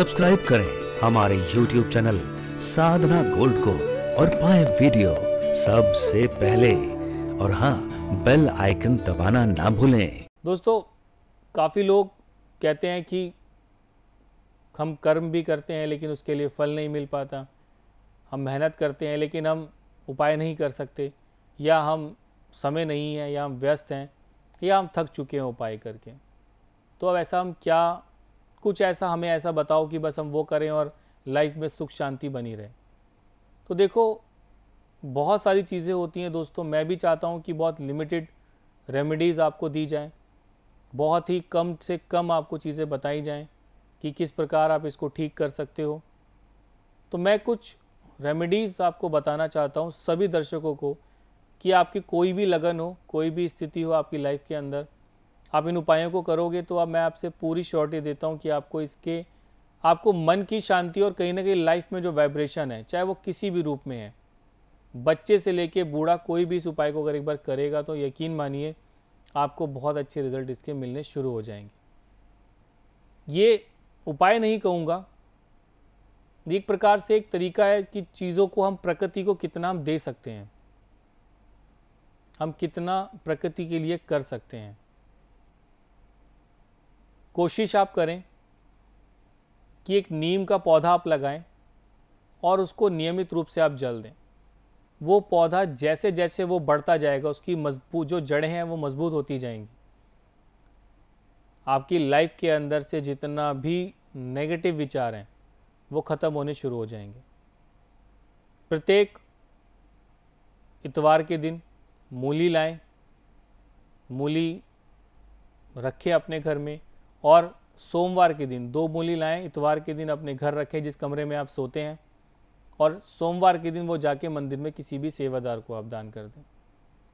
subscribe करें हमारे YouTube channel साधना gold को और पाए वीडियो सबसे पहले और हाँ बेल आइकन दबाना ना भूलें दोस्तों काफ़ी लोग कहते हैं कि हम कर्म भी करते हैं लेकिन उसके लिए फल नहीं मिल पाता हम मेहनत करते हैं लेकिन हम उपाय नहीं कर सकते या हम समय नहीं है या हम व्यस्त हैं या हम थक चुके हैं उपाय करके तो अब ऐसा हम क्या कुछ ऐसा हमें ऐसा बताओ कि बस हम वो करें और लाइफ में सुख शांति बनी रहे तो देखो बहुत सारी चीज़ें होती हैं दोस्तों मैं भी चाहता हूँ कि बहुत लिमिटेड रेमेडीज़ आपको दी जाएं बहुत ही कम से कम आपको चीज़ें बताई जाएं कि किस प्रकार आप इसको ठीक कर सकते हो तो मैं कुछ रेमेडीज़ आपको बताना चाहता हूँ सभी दर्शकों को कि आपकी कोई भी लगन हो कोई भी स्थिति हो आपकी लाइफ के अंदर आप इन उपायों को करोगे तो अब मैं आपसे पूरी श्योरिटी देता हूँ कि आपको इसके आपको मन की शांति और कहीं ना कहीं लाइफ में जो वाइब्रेशन है चाहे वो किसी भी रूप में है बच्चे से लेके बूढ़ा कोई भी इस उपाय को अगर एक बार करेगा तो यकीन मानिए आपको बहुत अच्छे रिजल्ट इसके मिलने शुरू हो जाएंगे ये उपाय नहीं कहूँगा एक प्रकार से एक तरीका है कि चीज़ों को हम प्रकृति को कितना हम दे सकते हैं हम कितना प्रकृति के लिए कर सकते हैं कोशिश आप करें कि एक नीम का पौधा आप लगाएं और उसको नियमित रूप से आप जल दें वो पौधा जैसे जैसे वो बढ़ता जाएगा उसकी मजबूत जो जड़ें हैं वो मजबूत होती जाएंगी आपकी लाइफ के अंदर से जितना भी नेगेटिव विचार हैं वो ख़त्म होने शुरू हो जाएंगे प्रत्येक इतवार के दिन मूली लाएं मूली रखें अपने घर में और सोमवार के दिन दो मूली लाएं इतवार के दिन अपने घर रखें जिस कमरे में आप सोते हैं और सोमवार के दिन वो जाके मंदिर में किसी भी सेवादार को आप दान कर दें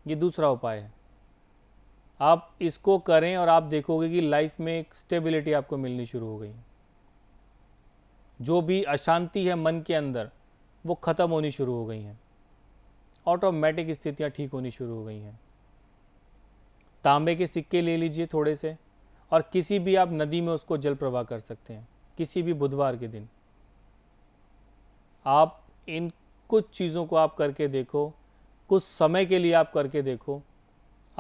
ये दूसरा उपाय है आप इसको करें और आप देखोगे कि लाइफ में एक स्टेबिलिटी आपको मिलनी शुरू हो गई जो भी अशांति है मन के अंदर वो ख़त्म होनी शुरू हो गई हैं ऑटोमेटिक स्थितियाँ ठीक होनी शुरू हो गई हैं तांबे के सिक्के ले लीजिए थोड़े से और किसी भी आप नदी में उसको जल प्रवाह कर सकते हैं किसी भी बुधवार के दिन आप इन कुछ चीज़ों को आप करके देखो कुछ समय के लिए आप करके देखो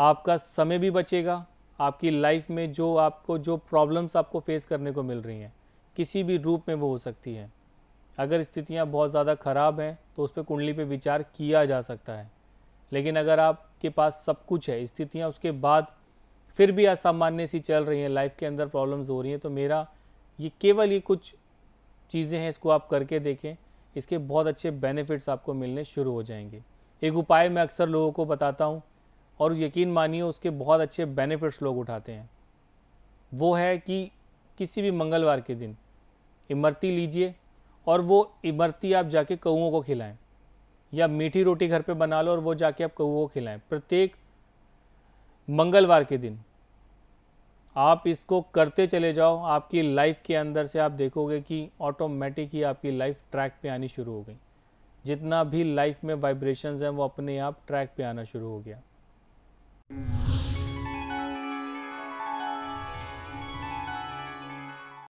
आपका समय भी बचेगा आपकी लाइफ में जो आपको जो प्रॉब्लम्स आपको फेस करने को मिल रही हैं किसी भी रूप में वो हो सकती है अगर स्थितियाँ बहुत ज़्यादा ख़राब हैं तो उस पर कुंडली पे विचार किया जा सकता है लेकिन अगर आपके पास सब कुछ है स्थितियाँ उसके बाद फिर भी असामान्य सी चल रही हैं लाइफ के अंदर प्रॉब्लम्स हो रही हैं तो मेरा ये केवल ये कुछ चीज़ें हैं इसको आप करके देखें इसके बहुत अच्छे बेनिफिट्स आपको मिलने शुरू हो जाएंगे एक उपाय मैं अक्सर लोगों को बताता हूँ और यकीन मानिए उसके बहुत अच्छे बेनिफिट्स लोग उठाते हैं वो है कि किसी भी मंगलवार के दिन इमरती लीजिए और वो इमरती आप जाके कौओं को खिलाएं या मीठी रोटी घर पे बना लो और वो जाके आप कौओं को खिलाएं प्रत्येक मंगलवार के दिन आप इसको करते चले जाओ आपकी लाइफ के अंदर से आप देखोगे कि ऑटोमेटिक ही आपकी लाइफ ट्रैक पे आनी शुरू हो गई जितना भी लाइफ में वाइब्रेशंस हैं वो अपने आप ट्रैक पे आना शुरू हो गया